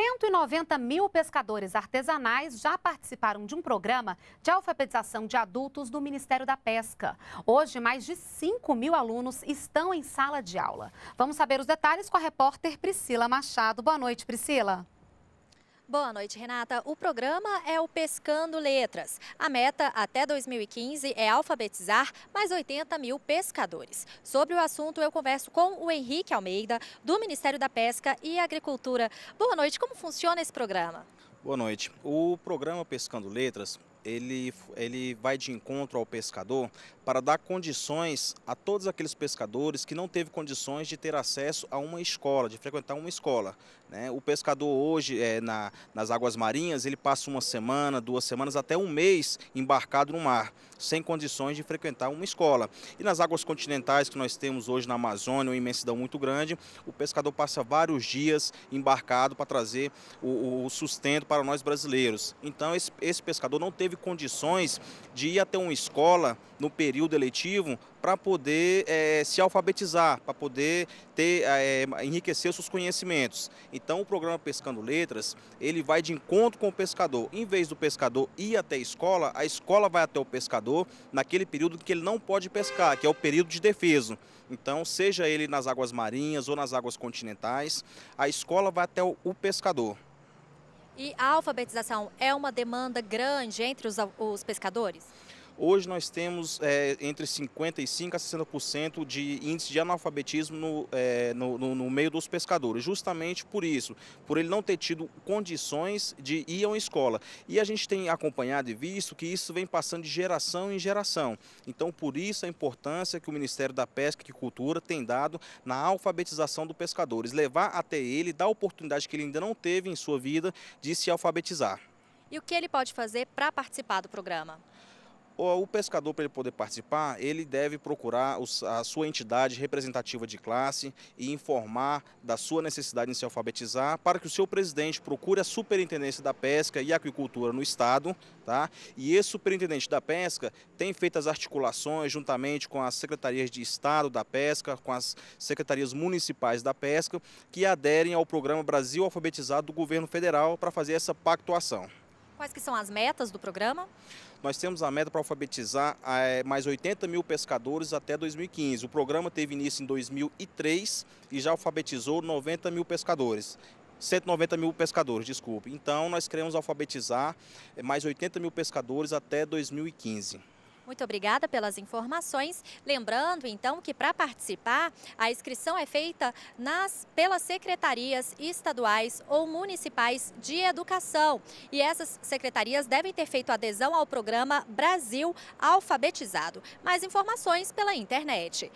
190 mil pescadores artesanais já participaram de um programa de alfabetização de adultos do Ministério da Pesca. Hoje, mais de 5 mil alunos estão em sala de aula. Vamos saber os detalhes com a repórter Priscila Machado. Boa noite, Priscila. Boa noite, Renata. O programa é o Pescando Letras. A meta até 2015 é alfabetizar mais 80 mil pescadores. Sobre o assunto, eu converso com o Henrique Almeida, do Ministério da Pesca e Agricultura. Boa noite, como funciona esse programa? Boa noite. O programa Pescando Letras ele, ele vai de encontro ao pescador para dar condições a todos aqueles pescadores que não teve condições de ter acesso a uma escola, de frequentar uma escola. Né? O pescador hoje, é, na, nas águas marinhas, ele passa uma semana, duas semanas, até um mês embarcado no mar, sem condições de frequentar uma escola. E nas águas continentais que nós temos hoje na Amazônia, uma imensidão muito grande, o pescador passa vários dias embarcado para trazer o, o sustento para nós brasileiros. Então, esse, esse pescador não teve teve condições de ir até uma escola no período eletivo para poder é, se alfabetizar, para poder ter, é, enriquecer seus conhecimentos. Então o programa Pescando Letras, ele vai de encontro com o pescador. Em vez do pescador ir até a escola, a escola vai até o pescador naquele período que ele não pode pescar, que é o período de defeso. Então, seja ele nas águas marinhas ou nas águas continentais, a escola vai até o pescador. E a alfabetização é uma demanda grande entre os, os pescadores? Hoje nós temos é, entre 55% a 60% de índice de analfabetismo no, é, no, no, no, meio dos pescadores, justamente por isso, por ele não ter tido condições de ir à escola. E a gente tem acompanhado e visto que isso vem passando de geração em geração. Então, por isso a importância que o Ministério da Pesca e Cultura tem dado na alfabetização dos pescadores, levar até ele, dar a oportunidade que ele ainda não teve em sua vida de se alfabetizar. E o que ele pode fazer para participar do programa? o pescador, para ele poder participar, ele deve procurar a sua entidade representativa de classe e informar da sua necessidade de se alfabetizar para que o seu presidente procure a Superintendência da Pesca e Aquicultura no Estado. Tá? E esse superintendente da pesca tem feito as articulações juntamente com as secretarias de Estado da Pesca, com as secretarias municipais da pesca, que aderem ao programa Brasil Alfabetizado do governo federal para fazer essa pactuação. Quais que são as metas do programa? Nós temos a meta para alfabetizar eh, mais 80 mil pescadores até 2015. O programa teve início em 2003 e já alfabetizou 90 mil pescadores. 190 mil pescadores, desculpe. Então, nós queremos alfabetizar eh, mais 80 mil pescadores até 2015. Muito obrigada pelas informações. Lembrando, então, que para participar, a inscrição é feita nas, pelas secretarias estaduais ou municipais de educação. E essas secretarias devem ter feito adesão ao programa Brasil Alfabetizado. Mais informações pela internet.